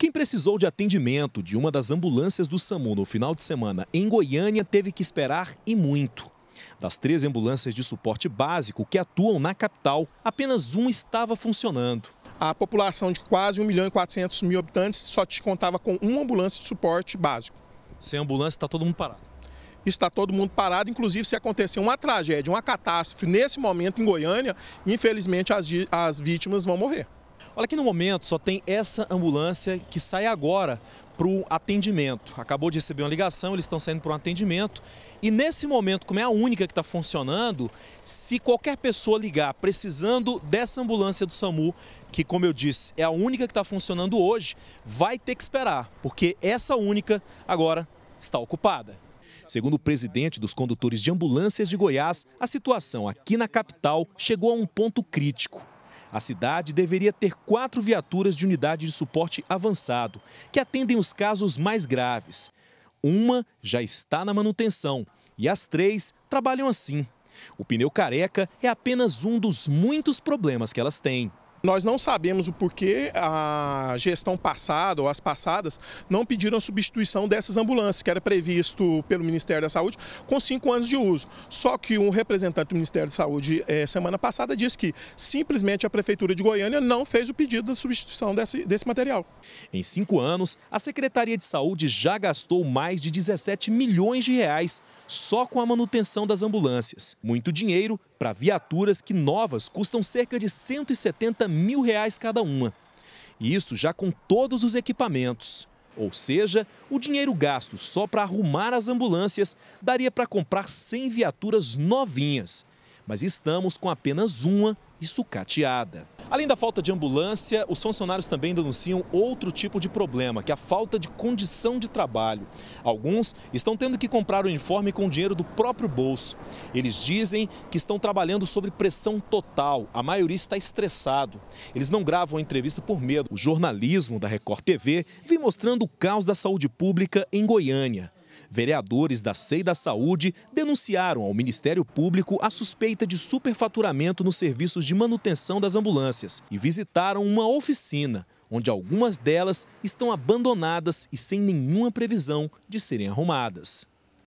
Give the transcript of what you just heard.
Quem precisou de atendimento de uma das ambulâncias do SAMU no final de semana em Goiânia teve que esperar e muito. Das três ambulâncias de suporte básico que atuam na capital, apenas uma estava funcionando. A população de quase 1 milhão e 400 mil habitantes só te contava com uma ambulância de suporte básico. Sem ambulância está todo mundo parado. Está todo mundo parado, inclusive se acontecer uma tragédia, uma catástrofe nesse momento em Goiânia, infelizmente as, as vítimas vão morrer. Olha que no momento só tem essa ambulância que sai agora para o atendimento. Acabou de receber uma ligação, eles estão saindo para um atendimento. E nesse momento, como é a única que está funcionando, se qualquer pessoa ligar precisando dessa ambulância do SAMU, que como eu disse, é a única que está funcionando hoje, vai ter que esperar, porque essa única agora está ocupada. Segundo o presidente dos condutores de ambulâncias de Goiás, a situação aqui na capital chegou a um ponto crítico. A cidade deveria ter quatro viaturas de unidade de suporte avançado, que atendem os casos mais graves. Uma já está na manutenção e as três trabalham assim. O pneu careca é apenas um dos muitos problemas que elas têm. Nós não sabemos o porquê a gestão passada ou as passadas não pediram a substituição dessas ambulâncias, que era previsto pelo Ministério da Saúde, com cinco anos de uso. Só que um representante do Ministério da Saúde, eh, semana passada, disse que simplesmente a Prefeitura de Goiânia não fez o pedido da substituição desse, desse material. Em cinco anos, a Secretaria de Saúde já gastou mais de 17 milhões de reais só com a manutenção das ambulâncias. Muito dinheiro para viaturas que novas custam cerca de 170 mil reais cada uma. Isso já com todos os equipamentos. Ou seja, o dinheiro gasto só para arrumar as ambulâncias daria para comprar 100 viaturas novinhas. Mas estamos com apenas uma e sucateada. Além da falta de ambulância, os funcionários também denunciam outro tipo de problema, que é a falta de condição de trabalho. Alguns estão tendo que comprar o uniforme com o dinheiro do próprio bolso. Eles dizem que estão trabalhando sob pressão total, a maioria está estressado. Eles não gravam a entrevista por medo. O jornalismo da Record TV vem mostrando o caos da saúde pública em Goiânia. Vereadores da SEI da Saúde denunciaram ao Ministério Público a suspeita de superfaturamento nos serviços de manutenção das ambulâncias e visitaram uma oficina, onde algumas delas estão abandonadas e sem nenhuma previsão de serem arrumadas.